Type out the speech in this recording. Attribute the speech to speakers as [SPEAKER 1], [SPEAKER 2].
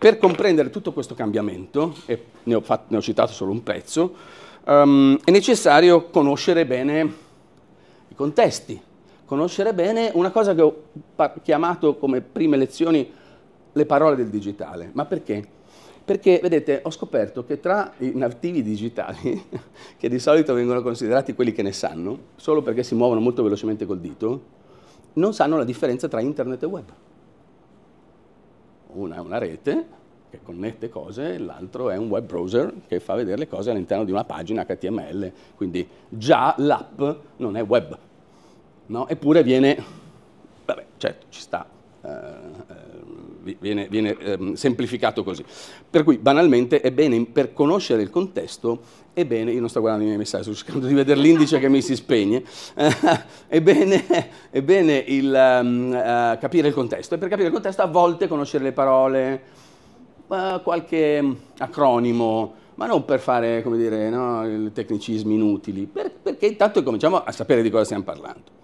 [SPEAKER 1] Per comprendere tutto questo cambiamento, e ne ho, fatto, ne ho citato solo un pezzo, um, è necessario conoscere bene i contesti, conoscere bene una cosa che ho chiamato come prime lezioni le parole del digitale. Ma perché? Perché, vedete, ho scoperto che tra i nativi digitali, che di solito vengono considerati quelli che ne sanno, solo perché si muovono molto velocemente col dito, non sanno la differenza tra internet e web una è una rete che connette cose, l'altro è un web browser che fa vedere le cose all'interno di una pagina HTML, quindi già l'app non è web, no? eppure viene, vabbè certo ci sta, eh, eh, viene, viene ehm, semplificato così. Per cui banalmente è bene, per conoscere il contesto, è bene, io non sto guardando i miei messaggi, sto cercando di vedere l'indice che mi si spegne, è bene, è bene il, um, uh, capire il contesto e per capire il contesto a volte conoscere le parole, uh, qualche acronimo, ma non per fare, come dire, no, tecnicismi inutili, per, perché intanto cominciamo a sapere di cosa stiamo parlando.